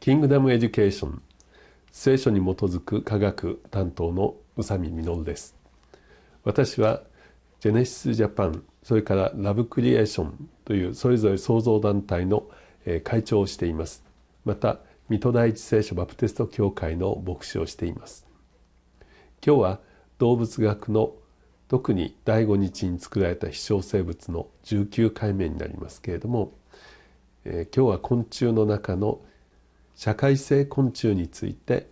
キングダムエデュケーション聖書に基づく科学担当の宇佐美実です私はジェネシスジャパンそれからラブクリエーションというそれぞれ創造団体の会長をしていますまた水戸第一聖書バプテスト教会の牧師をしています今日は動物学の特に第5日に作られた飛翔生物の19回目になりますけれども、えー、今日は昆虫の中の社会性昆虫について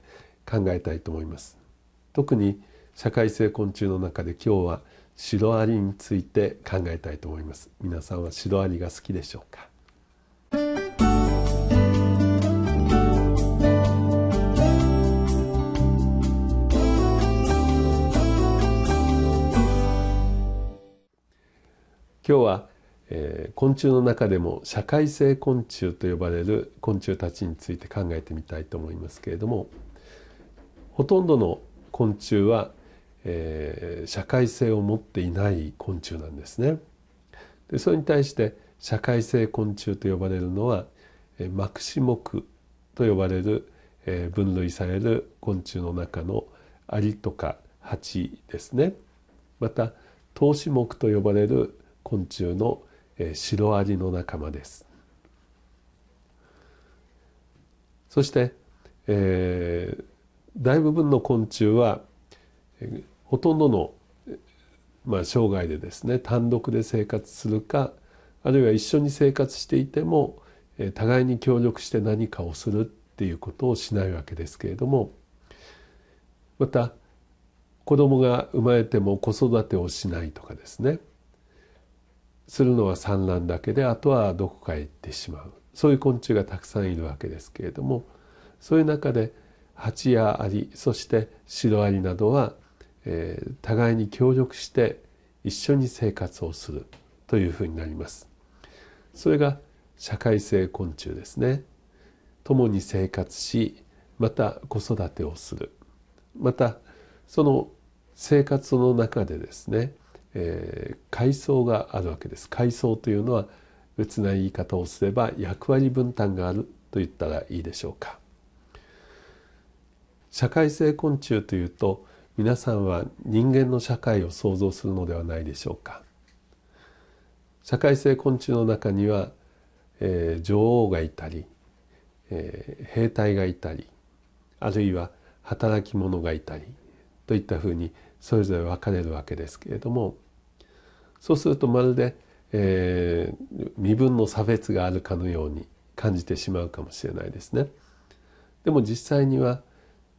考えたいと思います特に社会性昆虫の中で今日はシロアリについて考えたいと思います皆さんはシロアリが好きでしょうか今日はえー、昆虫の中でも社会性昆虫と呼ばれる昆虫たちについて考えてみたいと思いますけれどもほとんどの昆虫は、えー、社会性を持っていない昆虫なんですね。でそれに対して社会性昆虫と呼ばれるのは、えー、マクシモクと呼ばれる、えー、分類される昆虫の中のアリとかハチですね。また投資目と呼ばれる昆虫のシロアリの仲間ですそして、えー、大部分の昆虫はほとんどの、まあ、生涯でですね単独で生活するかあるいは一緒に生活していても、えー、互いに協力して何かをするっていうことをしないわけですけれどもまた子供が生まれても子育てをしないとかですねするのは産卵だけであとはどこかへ行ってしまうそういう昆虫がたくさんいるわけですけれどもそういう中で蜂やアリそしてシロアリなどは、えー、互いに協力して一緒に生活をするというふうになります。それが社会性昆虫ですね。共に生活しまた子育てをするまたその生活の中でですねえー、階層があるわけです階層というのは別な言い方をすれば役割分担があると言ったらいいでしょうか社会性昆虫というと皆さんは人間の社会を想像するのではないでしょうか社会性昆虫の中には、えー、女王がいたり、えー、兵隊がいたりあるいは働き者がいたりといったふうにそれぞれ分かれるわけですけれどもそうするとまるで、えー、身分の差別があるかのように感じてしまうかもしれないですね。でも実際には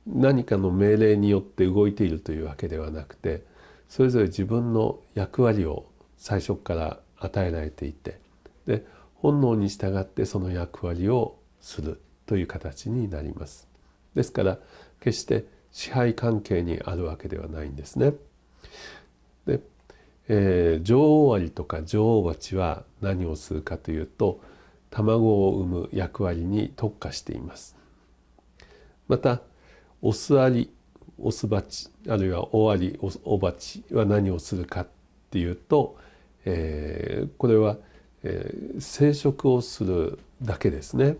何かの命令によって動いているというわけではなくてそれぞれ自分の役割を最初から与えられていてで本能に従ってその役割をするという形になります。ですから決して支配関係にあるわけではないんですね。で、えー、女王アリとか女王蜂は何をするかというと卵を産む役割に特化しています。またオスアリオスバチあるいはオアリオオバチは何をするかっていうと、えー、これは、えー、生殖をするだけですね。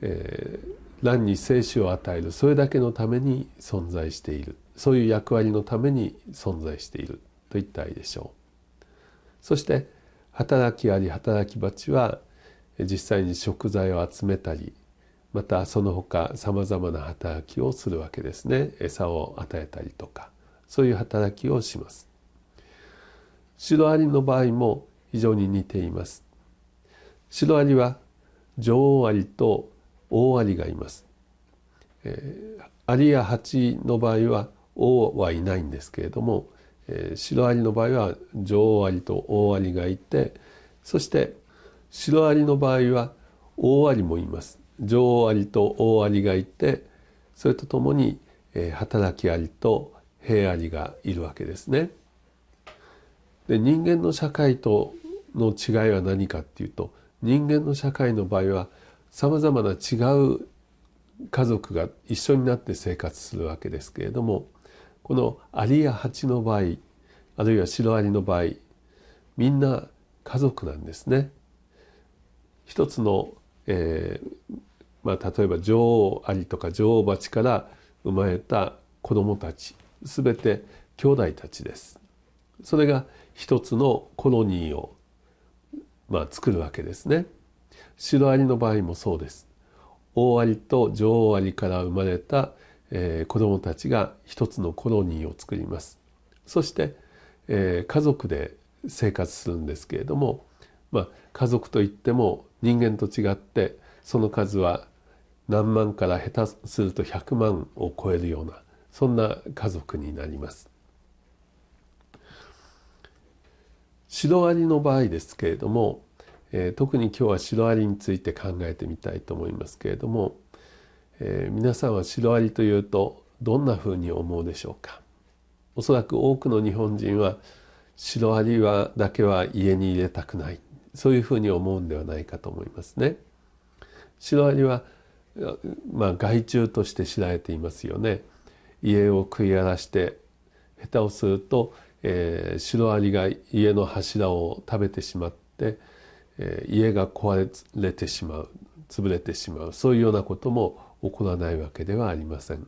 えー何に精子を与えるそれだけのために存在しているそういう役割のために存在しているといったらいいでしょうそして働きあり働き蜂は実際に食材を集めたりまたその他さまざまな働きをするわけですね餌を与えたりとかそういう働きをしますシロアリの場合も非常に似ていますシロアリは女王アリと大アリがいます。えー、アリやハチの場合は王はいないんですけれども、えー、シロアリの場合は女王アリと大アリがいてそしてシロアリの場合はオオアリもいます。女王アリとオオアリがいてそれとともに、えー、働きアリと兵アリがいるわけですね。で人間の社会との違いは何かっていうと人間の社会の場合はさまざまな違う家族が一緒になって生活するわけですけれどもこのアリやハチの場合あるいはシロアリの場合みんな家族なんですね。一つの、えー、まあ、例えば女王アリとか女王蜂から生まれた子供たち全て兄弟たちです。それが一つのコロニーを、まあ、作るわけですね。シロアリの場合もそうです。大アリと女王アリから生まれた、えー、子供たちが一つのコロニーを作ります。そして、えー、家族で生活するんですけれども、まあ、家族といっても人間と違ってその数は何万から下手すると100万を超えるようなそんな家族になります。シロアリの場合ですけれどもえー、特に今日はシロアリについて考えてみたいと思いますけれども、えー、皆さんはシロアリというとどんなふうに思うでしょうかおそらく多くの日本人はシロアリはだけは家に入れたくないそういうふうに思うんではないかと思いますね。シロアリは、まあ、害虫として知られていますよね。家を食い荒らして下手をすると、えー、シロアリが家の柱を食べてしまって、えー、家が壊れてしまう潰れてしまうそういうようなことも起こらないわけではありません。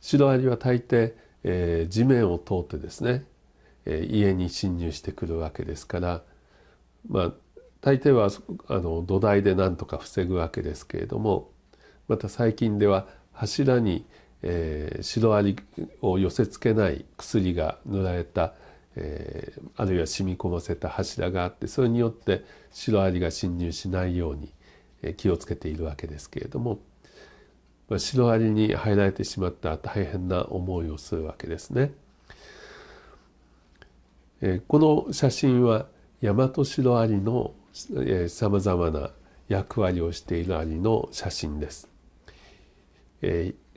シロアリは大抵、えー、地面を通ってですね、えー、家に侵入してくるわけですからまあ大抵はあの土台でなんとか防ぐわけですけれどもまた最近では柱に、えー、シロアリを寄せ付けない薬が塗られたえー、あるいは染み込ませた柱があってそれによってシロアリが侵入しないように、え気をつけているわけですけれども、まあ、シロアリに入られてしまった大変な思いをするわけですね。えー、この写真はヤマトシロアリのさまざまな役割をしているアリの写真です。えー、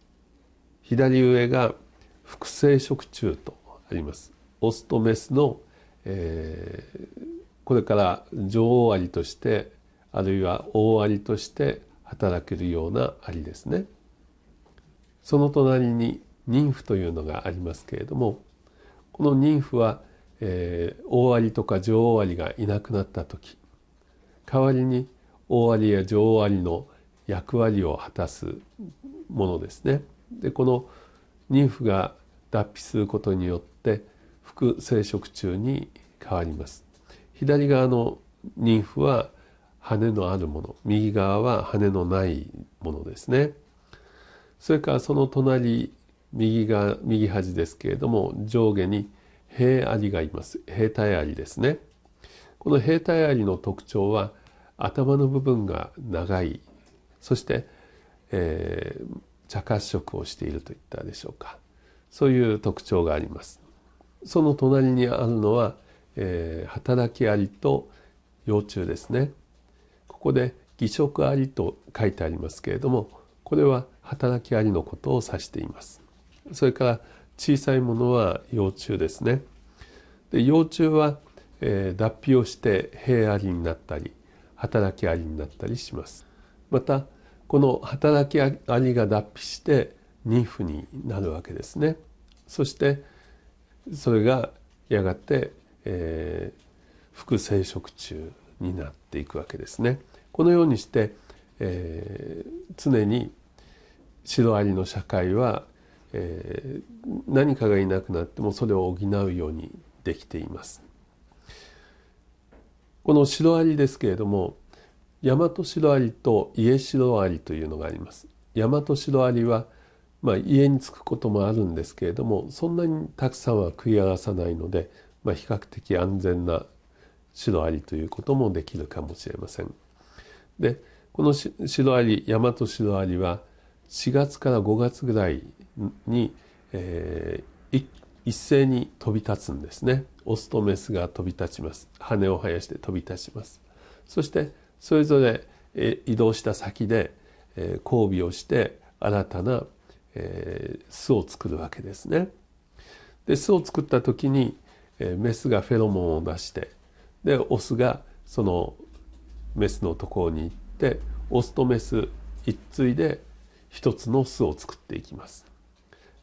左上が複製食虫とあります。オスとメスの、えー、これから女王アリとしてあるいは大アリとして働けるようなアリですね。その隣に妊婦というのがありますけれどもこの妊婦は、えー、大アリとか女王アリがいなくなった時代わりに大アリや女王アリの役割を果たすものですね。でこの妊婦が脱皮することによって副生殖中に変わります左側の妊婦は羽のあるもの右側は羽のないものですねそれからその隣右が右端ですけれども上下に兵アリがいます兵隊アリですねこの兵隊アリの特徴は頭の部分が長いそして、えー、茶褐色をしているといったでしょうかそういう特徴がありますその隣にあるのは、えー、働きアリと幼虫ですね。ここで義食アリと書いてありますけれどもこれは働きアリのことを指しています。それから小さいものは幼虫ですね。で幼虫は、えー、脱皮をして平アリになったり働きアリになったりします。またこの働きアリが脱皮して妊婦になるわけですね。そしてそれがやがて、えー、副生殖虫になっていくわけですね。このようにして、えー、常にシロアリの社会は、えー、何かがいなくなってもそれを補うようにできています。このシロアリですけれども大和シロアリと家シロアリというのがあります。大和シロアリはまあ、家に着くこともあるんですけれどもそんなにたくさんは食い荒らさないので、まあ、比較的安全なシロアリということもできるかもしれません。でこのシロアリヤマトシロアリは4月から5月ぐらいに、えー、一斉に飛び立つんですねオスとメスが飛び立ちます羽を生やして飛び立ちますそしてそれぞれ移動した先で交尾をして新たな巣を作るわけですね。で巣を作った時に、メスがフェロモンを出してでオスがそのメスのところに行ってオスとメス一対で一つの巣を作っていきます。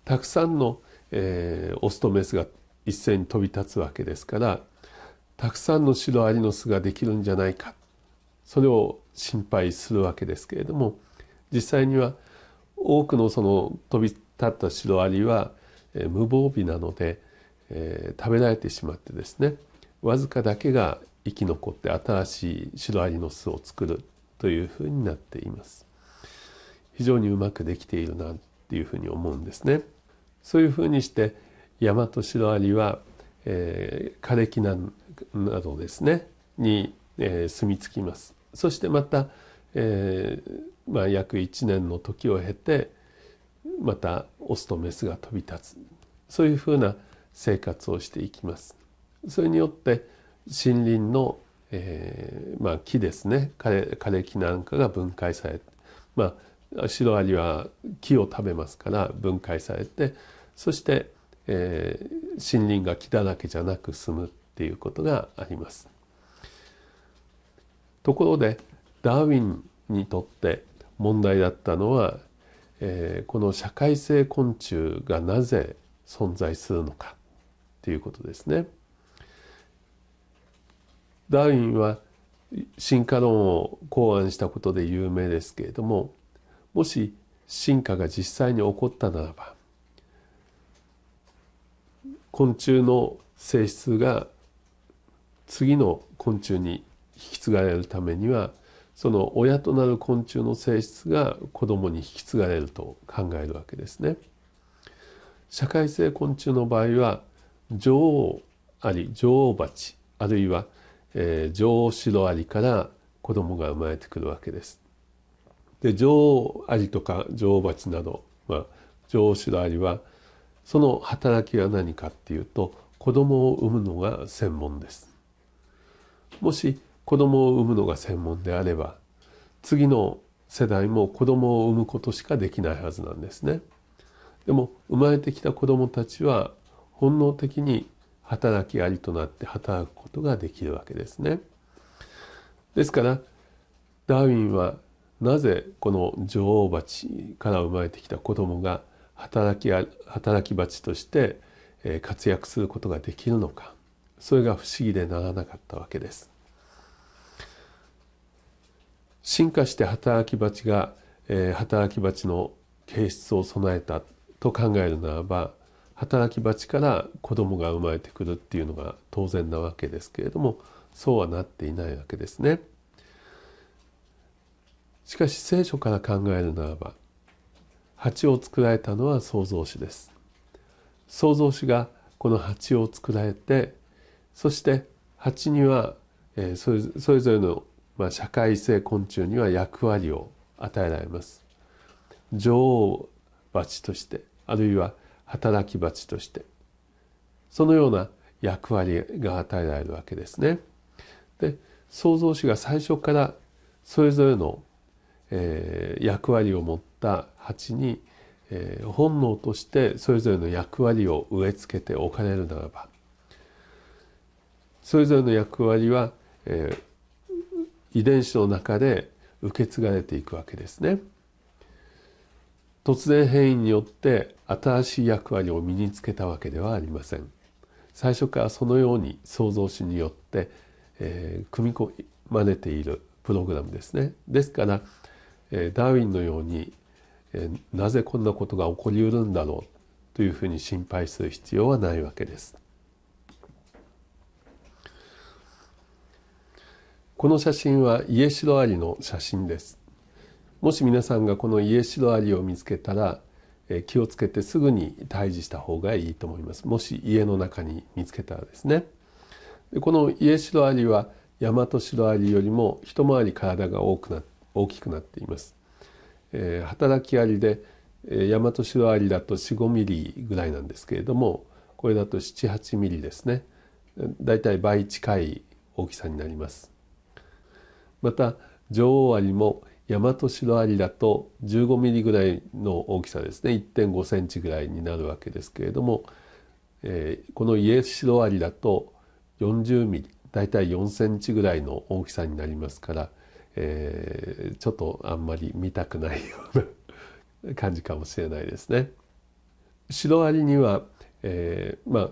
たくさんの、えー、オスとメスが一斉に飛び立つわけですからたくさんのシロアリの巣ができるんじゃないかそれを心配するわけですけれども実際には多くのその飛び立ったシロアリは、無防備なので、えー、食べられてしまってですねわずかだけが生き残って新しいシロアリの巣を作るというふうになっています非常にうまくできているなっていうふうに思うんですねそういうふうにしてヤマトシロアリは、えー、枯れ木ななどですねに、えー、住み着きますそしてまた、えー、まあ、約1年の時を経てまたオスとメスが飛び立つそういうふうな生活をしていきます。それによって森林の、えーまあ、木ですね枯れ枯れ木なんかが分解されて、まあ、シロアリは木を食べますから分解されてそして、えー、森林が木だらけじゃなく済むっていうことがあります。ところでダーウィンにとって問題だったのは、えー、この社会性昆虫がなぜ存在するのかっていうことですね。ダーウィンは進化論を考案したことで有名ですけれどももし進化が実際に起こったならば昆虫の性質が次の昆虫に引き継がれるためにはその親となる昆虫の性質が子供に引き継がれると考えるわけですね。社会性昆虫の場合は女王アリ女王蜂あるいは、えー、女王シロアリから子供が生まれてくるわけです。で女王アリとか女王蜂など、まあ、女王シロアリはその働きは何かっていうと子供を産むのが専門です。もし子供を産むのが専門であれば次の世代も子供を産むことしかできないはずなんですね。でも生まれてきた子供たちは本能的に働きありとなって働くことができるわけですね。ですからダーウィンはなぜこの女王蜂から生まれてきた子供が働き働き蜂として活躍することができるのかそれが不思議でならなかったわけです。進化して働き蜂が、えー、働き蜂の形質を備えたと考えるならば働き蜂から子供が生まれてくるっていうのが当然なわけですけれどもそうはなっていないわけですね。しかし聖書から考えるならば蜂を作られたのは創造主です。創造主がこの蜂を作られてそして蜂には、えー、それぞれのまあ、社会性昆虫には役割を与えられます女王蜂としてあるいは働き蜂としてそのような役割が与えられるわけですね。で創造主が最初からそれぞれの、えー、役割を持った蜂に、えー、本能としてそれぞれの役割を植え付けておかれるならばそれぞれの役割は、えー、遺伝子の中で受け継がれていくわけですね。突然変異によって新しい役割を身につけたわけではありません。最初からそのように創造主によって、えー、組み込まれているプログラムですね。ですから、えー、ダーウィンのように、えー、なぜこんなことが起こりうるんだろうというふうに心配する必要はないわけです。この写真は家シロアリの写真ですもし皆さんがこの家シロアリを見つけたら気をつけてすぐに退治した方がいいと思いますもし家の中に見つけたらですねでこの家シロアリはヤマトシロアリよりも一回り体が大くな大きくなっています、えー、働きアリでヤマトシロアリだと45ミリぐらいなんですけれどもこれだと78ミリですねだいたい倍近い大きさになりますまた女王アリも大和白アリだと15ミリぐらいの大きさですね1.5センチぐらいになるわけですけれども、えー、このイエシロアリだと40ミリ大体4センチぐらいの大きさになりますから、えー、ちょっとあんまり見たくないような感じかもしれないですね。シロアリには、えー、まあ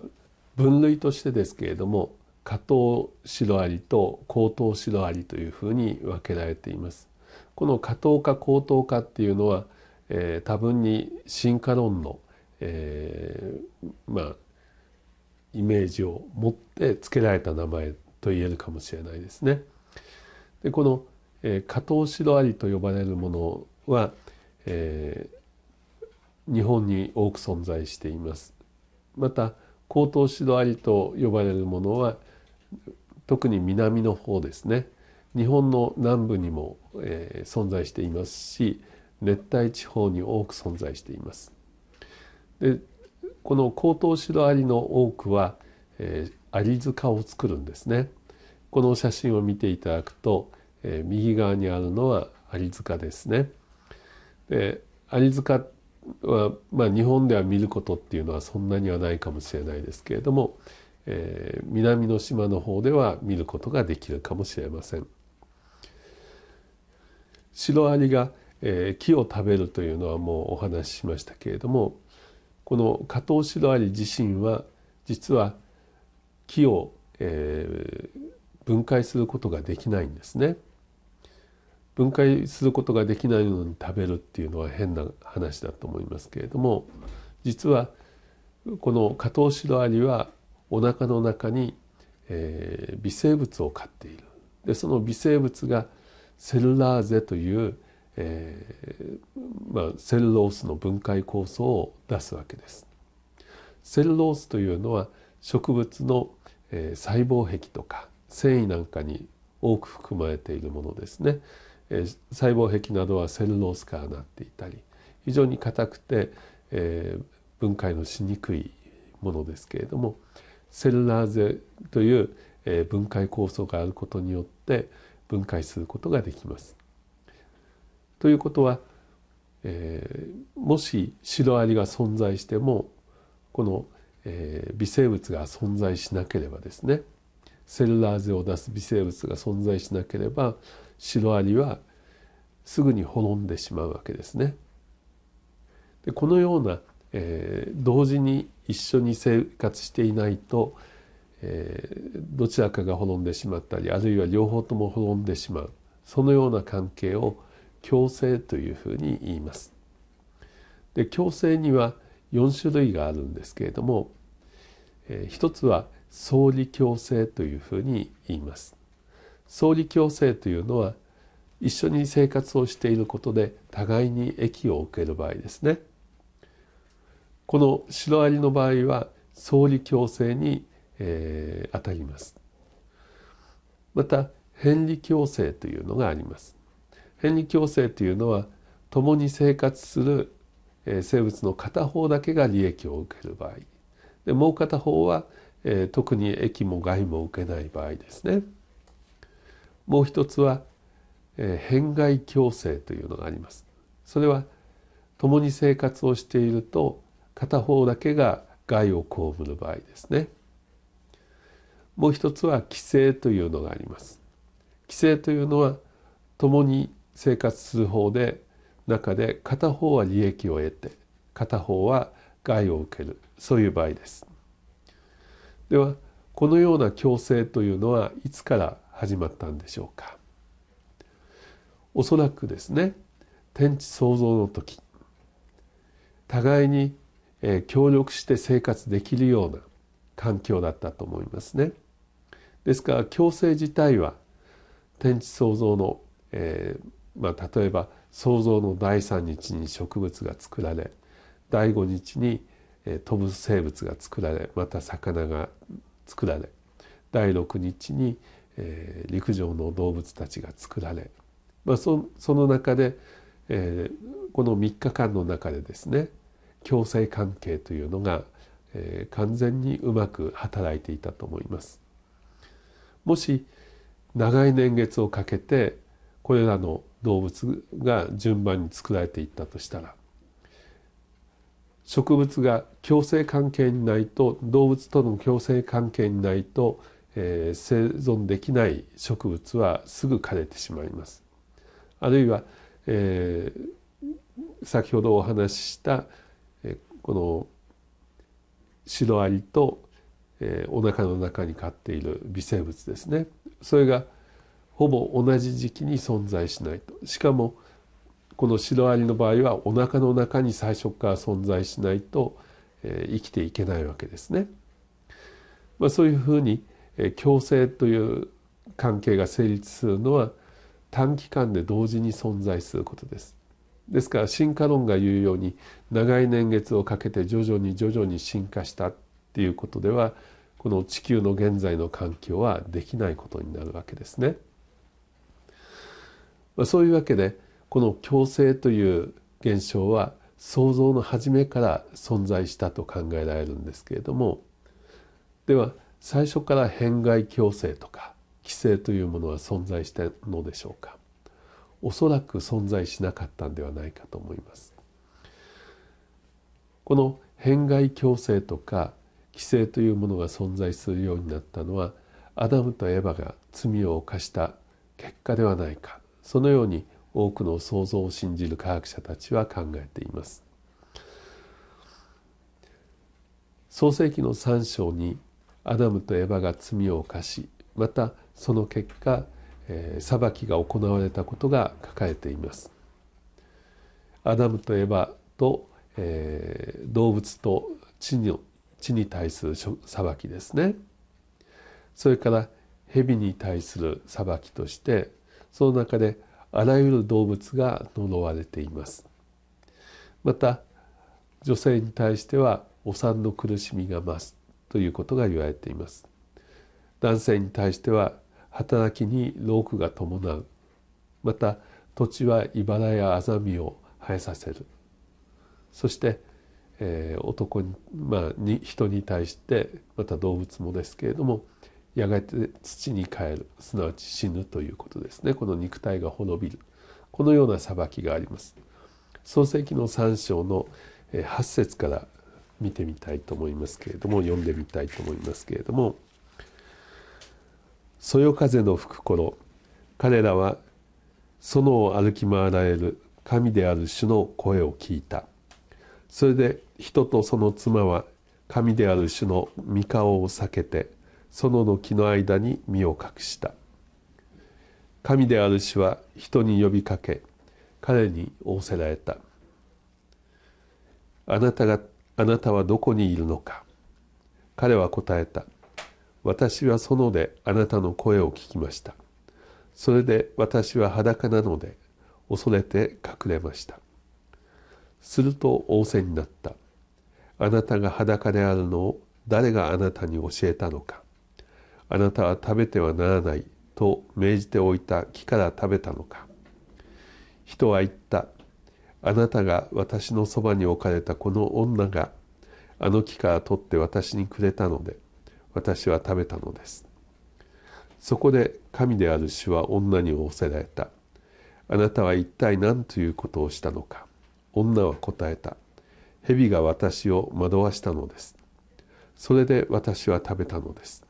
分類としてですけれども下等シロアリと高等シロアリというふうに分けられています。この下等か高等かっていうのは、えー、多分に進化論の、えー、まあイメージを持って付けられた名前と言えるかもしれないですね。でこの、えー、下等シロアリと呼ばれるものは、えー、日本に多く存在しています。また高等シロアリと呼ばれるものは特に南の方ですね日本の南部にも、えー、存在していますし熱帯地方に多く存在しています。でこの高等シロアリの多くは、えー、アリ塚を作るんですね。この写真を見ていただくと、えー、右側にあるのはアリ塚ですね。でアリ塚は、まあ、日本では見ることっていうのはそんなにはないかもしれないですけれども、えー、南の島の方では見ることができるかもしれません。シロアリが、えー、木を食べるというのはもうお話ししましたけれどもこの加藤シロアリ自身は実は木を、えー、分解することができないんですね。分解することができないのに食べるっていうのは変な話だと思いますけれども実はこの加藤シロアリはお腹の中に、えー、微生物を飼っているでその微生物がセルラーゼという、えー、まあ、セルロースの分解酵素を出すわけです。セルロースというのは植物の、えー、細胞壁とか繊維なんかに多く含まれているものですね。えー、細胞壁などはセルロースからなっていたり非常に硬くて、え分解のしにくいものですけれどもセルラーゼという分解酵素があることによって分解することができます。ということは、えー、もしシロアリが存在してもこの、えー、微生物が存在しなければですねセルラーゼを出す微生物が存在しなければシロアリはすぐに滅んでしまうわけですね。でこのようなえー、同時に一緒に生活していないと、えー、どちらかが滅んでしまったりあるいは両方とも滅んでしまうそのような関係を共生というふうに言います。で共生には4種類があるんですけれども、えー、一つは総理共生というふうに言います。総理共生というのは一緒に生活をしていることで互いに益を受ける場合ですね。このシロアリの場合は総理強制に、えー、当たります。また変理強制というのがあります。変理強制というのは共に生活する、え生物の片方だけが利益を受ける場合でもう片方は、えー、特に益も害も受けない場合ですね。もう一つは、えー、変害強制というのがあります。それは共に生活をしていると片方だけが害を被る場合ですねもう一つは規制というのがあります規制というのは共に生活する方で中で片方は利益を得て片方は害を受けるそういう場合ですではこのような共生というのはいつから始まったんでしょうかおそらくですね天地創造の時互いに協力して生活できるような環境だったと思いますね。ですから共生自体は天地創造の、えー、まあ、例えば創造の第3日に植物が作られ第5日に、飛ぶ生物が作られまた魚が作られ第6日に、陸上の動物たちが作られ、まあ、その中で、えこの3日間の中でですね共生関係というのが、えー、完全にうまく働いていたと思います。もし長い年月をかけてこれらの動物が順番に作られていったとしたら植物が共生関係にないと動物との共生関係にないと、えー、生存できない植物はすぐ枯れてしまいます。あるいは、えー、先ほどお話ししたこのシロアリと、えー、お腹の中に飼っている微生物ですねそれがほぼ同じ時期に存在しないとしかもこのシロアリの場合はお腹の中に最初から存在しないと、え生きていけないわけですね。まあ、そういうふうに、え共生という関係が成立するのは短期間で同時に存在することです。ですから進化論が言うように長い年月をかけて徐々に徐々に進化したっていうことではこの地球の現在の環境はできないことになるわけですね。まあ、そういうわけでこの共生という現象は創造の初めから存在したと考えられるんですけれどもでは最初から変外共生とか規制というものは存在したのでしょうかおそらく存在しなかったんではないかと思いますこの変外共生とか規制というものが存在するようになったのはアダムとエバが罪を犯した結果ではないかそのように多くの想像を信じる科学者たちは考えています創世紀の3章にアダムとエバが罪を犯しまたその結果えー、裁きが行われたことが書かれています。アダムとエヴァと、えー、動物と地に地に対する裁きですね。それから蛇に対する裁きとしてその中であらゆる動物が呪われています。また女性に対してはお産の苦しみが増すということが言われています。男性に対しては働きに労苦が伴うまた土地は茨やアザミを生えさせるそして、えー、男に,、まあ、に人に対してまた動物もですけれどもやがて土に帰るすなわち死ぬということですねこの肉体が滅びるこのような裁きがあります。創世紀の3章の8節から見てみたいと思いますけれども読んでみたいと思いますけれどもそよ風の吹く頃彼らは園を歩き回られる神である主の声を聞いたそれで人とその妻は神である主の御顔を避けて園の木の間に身を隠した神である主は人に呼びかけ彼に仰せられたあなたがあなたはどこにいるのか彼は答えた私は園であなたの声を聞きました。それで私は裸なので、恐れて隠れました。すると仰せになった。あなたが裸であるのを誰があなたに教えたのか。あなたは食べてはならないと命じておいた木から食べたのか。人は言った。あなたが私のそばに置かれたこの女があの木から取って私にくれたので私は食べたのですそこで神である主は女に仰せられたあなたは一体何ということをしたのか女は答えた蛇が私を惑わしたのですそれで私は食べたのです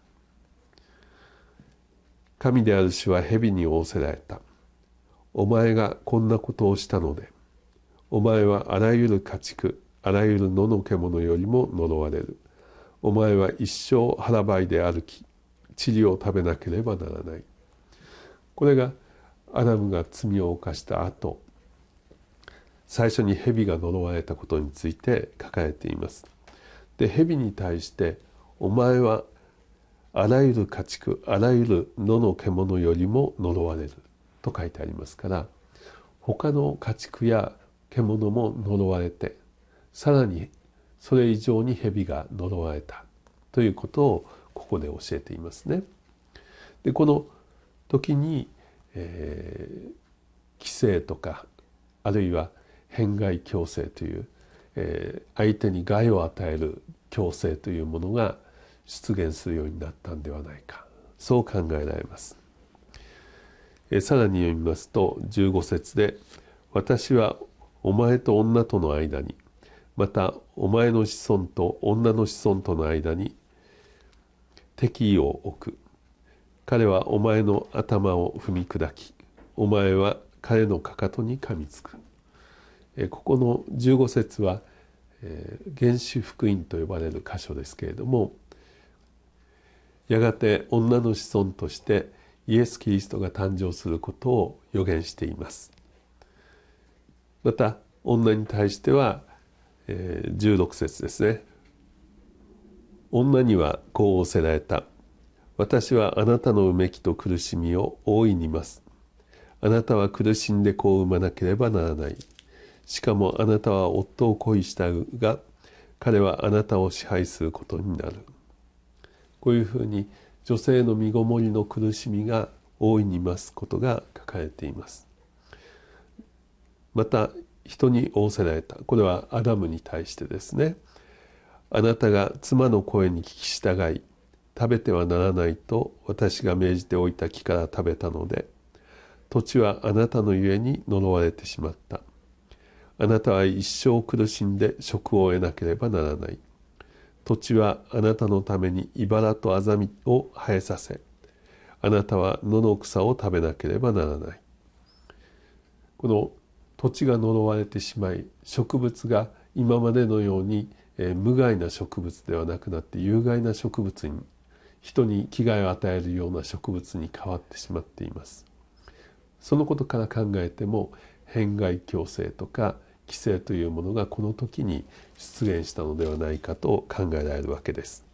神である主は蛇に仰せられたお前がこんなことをしたのでお前はあらゆる家畜あらゆる野の獣よりも呪われるお前は一生腹ばいで歩き塵を食べなければならない」これがアダムが罪を犯した後最初に蛇が呪われたことについて書かれています。で蛇に対して「お前はあらゆる家畜あらゆる野の獣よりも呪われる」と書いてありますから他の家畜や獣も呪われてさらにそれ以上に蛇が呪われたということをここで教えていますね。でこの時に、えー、規制とかあるいは偏害強制という、えー、相手に害を与える強制というものが出現するようになったんではないかそう考えられます。えー、さらに読みますと15節で「私はお前と女との間にまたお前の子孫と女の子孫との間に敵意を置く彼はお前の頭を踏み砕きお前は彼のかかとに噛みつくここの15節は「原始福音」と呼ばれる箇所ですけれどもやがて女の子孫としてイエス・キリストが誕生することを予言していますまた女に対しては「えー、16節ですね「女にはこうおせられた」「私はあなたのうめきと苦しみを大いに増す」「あなたは苦しんで子を産まなければならない」「しかもあなたは夫を恋したが彼はあなたを支配することになる」こういうふうに女性の身ごもりの苦しみが大いに増すことが書かれています。また人に仰せられたこれはアダムに対してですねあなたが妻の声に聞き従い食べてはならないと私が命じておいた木から食べたので土地はあなたのゆえに呪われてしまったあなたは一生苦しんで職を得なければならない土地はあなたのために茨とアザミを生えさせあなたは野の草を食べなければならないこの土地が呪われてしまい植物が今までのように、えー、無害な植物ではなくなって有害な植物に人に危害を与えるような植物に変わってしまっていますそのことから考えても変害共生とか規制というものがこの時に出現したのではないかと考えられるわけです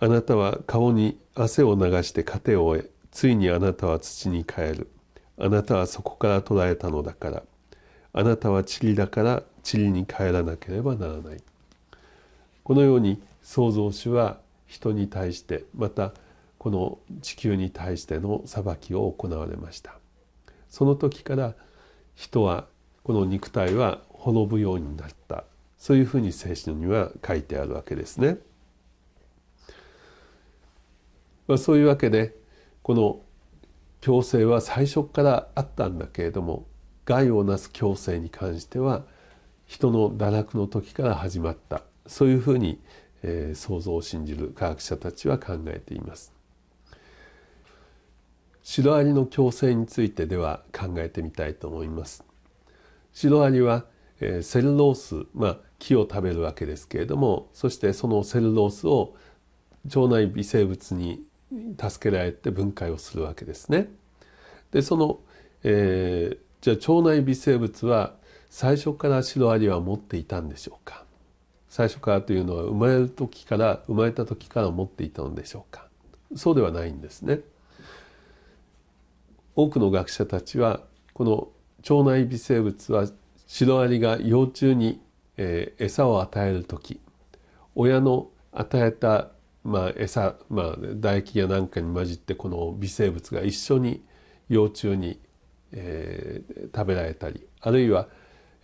あなたは顔に汗を流して糧を得ついにあなたは土に帰るあなたはそこから捉えたのだからあなたは塵だから塵に帰らなければならないこのように創造主は人に対してまたこの地球に対しての裁きを行われましたその時から人はこの肉体は滅ぶようになったそういうふうに聖書には書いてあるわけですね、まあ、そういうわけでこの共生は最初からあったんだけれども害をなす共生に関しては人の堕落の時から始まったそういうふうに、えー、想像を信じる科学者たちは考えています。シロアリの共生についてでは考えてみたいと思います。シロアリは、えー、セルロース、まあ、木を食べるわけですけれどもそしてそのセルロースを腸内微生物に助けられて分解をするわけですね。でその、えー、じゃあ腸内微生物は最初からシロアリは持っていたんでしょうか最初からというのは生まれる時から生まれた時から持っていたのでしょうかそうではないんですね。多くの学者たちはこの腸内微生物はシロアリが幼虫に、えー、餌を与える時親の与えたまあ、餌、まあ、唾液やなんかに混じってこの微生物が一緒に幼虫に、えー、食べられたりあるいは、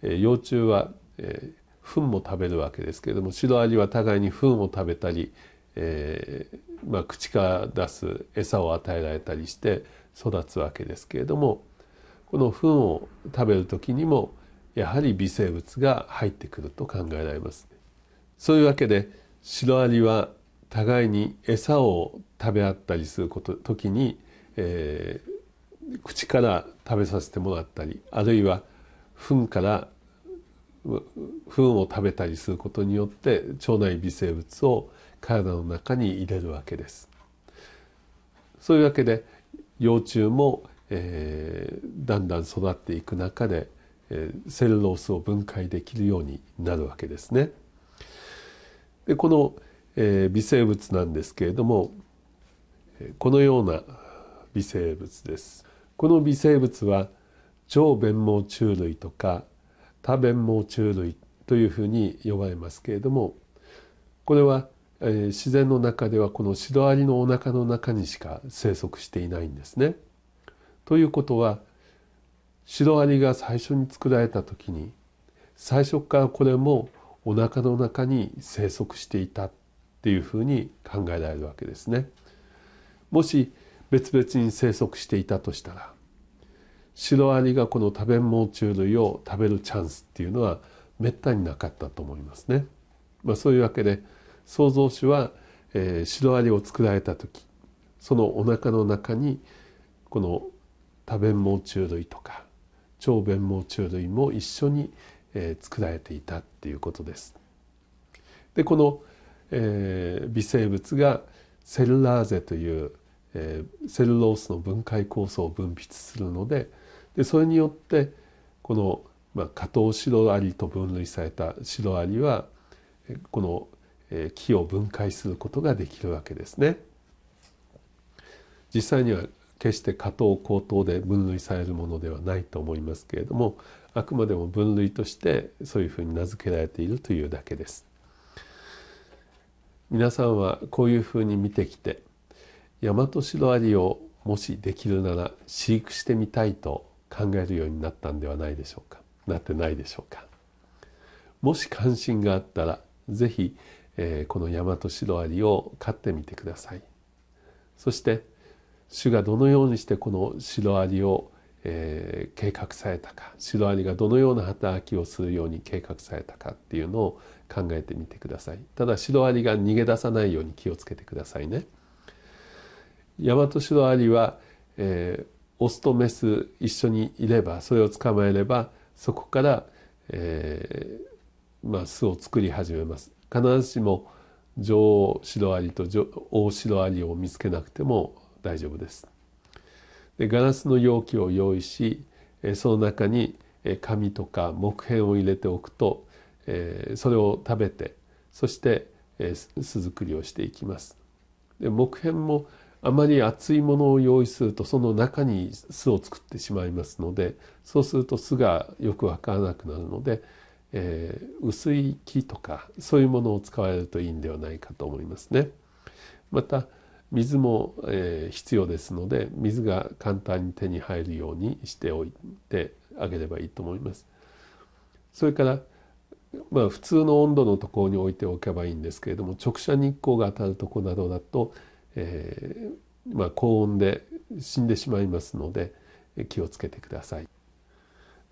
えー、幼虫は、えー、糞も食べるわけですけれどもシロアリは互いに糞を食べたり、えーまあ、口から出す餌を与えられたりして育つわけですけれどもこの糞を食べる時にもやはり微生物が入ってくると考えられます。そういうわけでシロアリは互いに餌を食べ合ったりすること時に、えー、口から食べさせてもらったりあるいは糞から糞を食べたりすることによって腸内微生物を体の中に入れるわけです。そういうわけで幼虫も、えー、だんだん育っていく中で、えー、セルロースを分解できるようになるわけですね。でこのえー、微生物なんですけれどもこのような微生物です。この微生物は超弁毛虫類とか多弁毛虫類というふうに呼ばれますけれどもこれは、えー、自然の中ではこのシロアリのお腹の中にしか生息していないんですね。ということはシロアリが最初に作られた時に最初からこれもお腹の中に生息していたっていうふうに考えられるわけですね。もし別々に生息していたとしたらシロアリがこの多弁猛虫類を食べるチャンスっていうのはめったになかったと思いますね。まあ、そういうわけで創造主は、えー、シロアリを作られた時そのお腹の中にこの多弁猛虫類とか超弁猛虫類も一緒に、えー、作られていたっていうことです。でこのえー、微生物がセルラーゼという、えー、セルロースの分解酵素を分泌するのででそれによってこの、まあ、加糖シロアリと分類されたシロアリはこの、えー、木を分解することができるわけですね。実際には決して加糖高糖で分類されるものではないと思いますけれどもあくまでも分類としてそういうふうに名付けられているというだけです。皆さんはこういうふうに見てきてヤマトシロアリをもしできるなら飼育してみたいと考えるようになったんではないでしょうかなってないでしょうかもし関心があったら是非、えー、このヤマトシロアリを飼ってみてくださいそして主がどのようにしてこのシロアリをえー、計画されたかシロアリがどのような働きをするように計画されたかっていうのを考えてみてくださいただシロアリが逃げ出さないように気をつけてくださいねヤマトシロアリは、えー、オスとメス一緒にいればそれを捕まえればそこから、えー、まあ、巣を作り始めます必ずしも女王シロアリと王シロアリを見つけなくても大丈夫です。でガラスの容器を用意しその中に紙とか木片を入れておくとそれを食べてそして巣作りをしていきます。で木片もあまり厚いものを用意するとその中に巣を作ってしまいますのでそうすると巣がよくわからなくなるので、えー、薄い木とかそういうものを使われるといいんではないかと思いますね。また水も、えー、必要ですので水が簡単に手に入るようにしておいてあげればいいと思います。それからまあ普通の温度のところに置いておけばいいんですけれども直射日光が当たるとこなどだと、えー、まあ、高温で死んでしまいますので気をつけてください。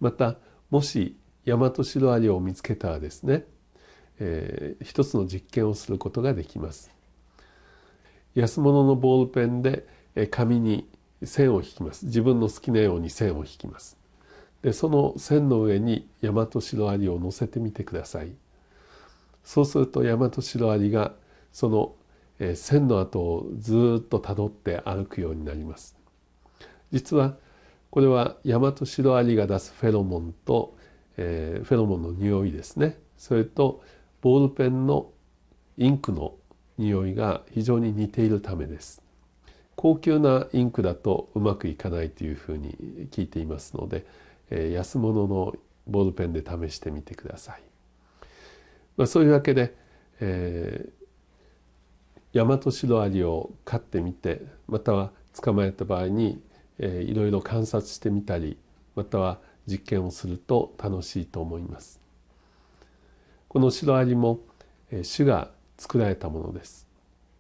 またもしヤマトシロアリを見つけたらですね、えー、一つの実験をすることができます。安物のボールペンで紙に線を引きます自分の好きなように線を引きますでその線の上に大和白アリを乗せてみてくださいそうすると大和白アリがその線の跡をずっとたどって歩くようになります実はこれは大和白アリが出すフェロモンと、えー、フェロモンの匂いですねそれとボールペンのインクの匂いが非常に似ているためです高級なインクだとうまくいかないというふうに聞いていますので、えー、安物のボールペンで試してみてください、まあ、そういうわけで、えー、ヤマシロアリを飼ってみてまたは捕まえた場合に、えー、いろいろ観察してみたりまたは実験をすると楽しいと思いますこのシロアリも、えー、種が作られたものです。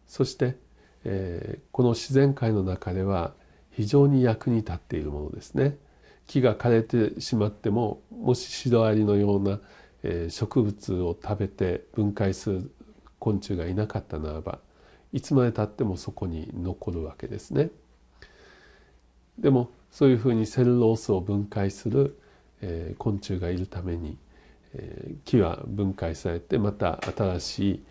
そして、えー、この自然界の中では非常に役に立っているものですね。木が枯れてしまってももしシロアリのような、えー、植物を食べて分解する昆虫がいなかったならばいつまでたってもそこに残るわけですね。でもそういうふうにセルロースを分解する、えー、昆虫がいるために、えー、木は分解されてまた新しい、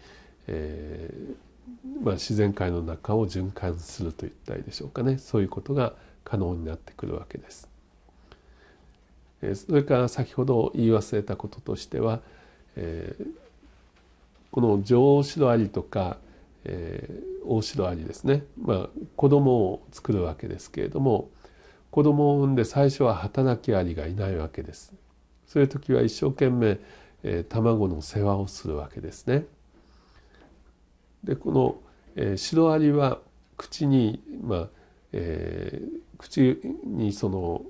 えー、まあ、自然界の中を循環するといったりでしょうかねそういうことが可能になってくるわけです。えー、それから先ほど言い忘れたこととしては、えー、この女王シロアリとか、えー、大シロアリですね、まあ、子供を作るわけですけれども子供を産んで最初は働きアリがいないわけです。そういう時は一生懸命、えー、卵の世話をするわけですね。でこの、えー、シロアリは口にまあ、えー、口にその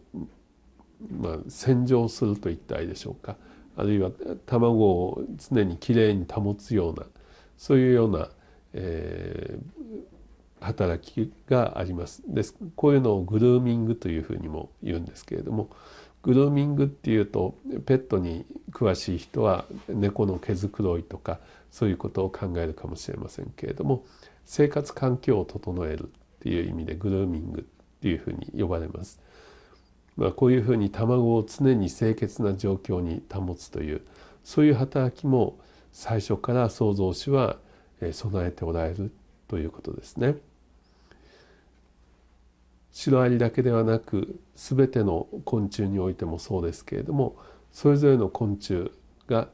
まあ洗浄するといったあでしょうかあるいは卵を常にきれいに保つようなそういうような、えー、働きがありますですこういうのをグルーミングというふうにも言うんですけれどもグルーミングっていうとペットに詳しい人は猫の毛づくろいとかそういうことを考えるかもしれませんけれども生活環境を整えるっていう意味でグルーミングっていうふうに呼ばれます。まあ、こういうふうに卵を常に清潔な状況に保つというそういう働きも最初から創造主は備えておられるということですね。シロアリだけではなく全ての昆虫においてもそうですけれどもそれぞれの昆虫が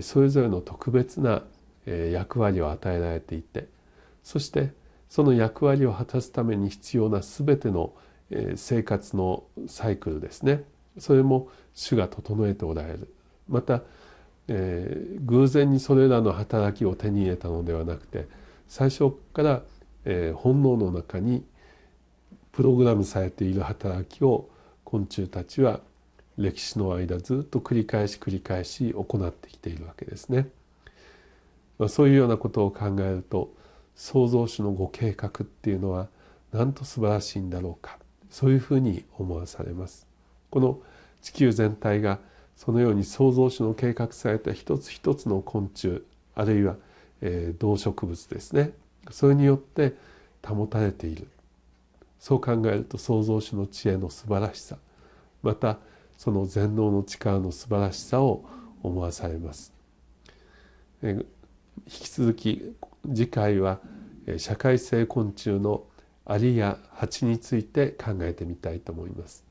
それぞれの特別な役割を与えられていてそしてその役割を果たすために必要な全ての生活のサイクルですねそれも主が整えておられるまた、えー、偶然にそれらの働きを手に入れたのではなくて最初から、えー、本能の中にプログラムされている働きを昆虫たちは歴史の間ずっと繰り返し繰り返し行ってきているわけですね。まあ、そういうようなことを考えると創造主のご計画っていうのはなんと素晴らしいんだろうかそういうふうに思わされます。この地球全体がそのように創造主の計画された一つ一つの昆虫あるいは、えー、動植物ですねそれによって保たれているそう考えると創造主の知恵の素晴らしさまたその全能の力の素晴らしさを思わされます引き続き次回は社会性昆虫のアリや蜂について考えてみたいと思います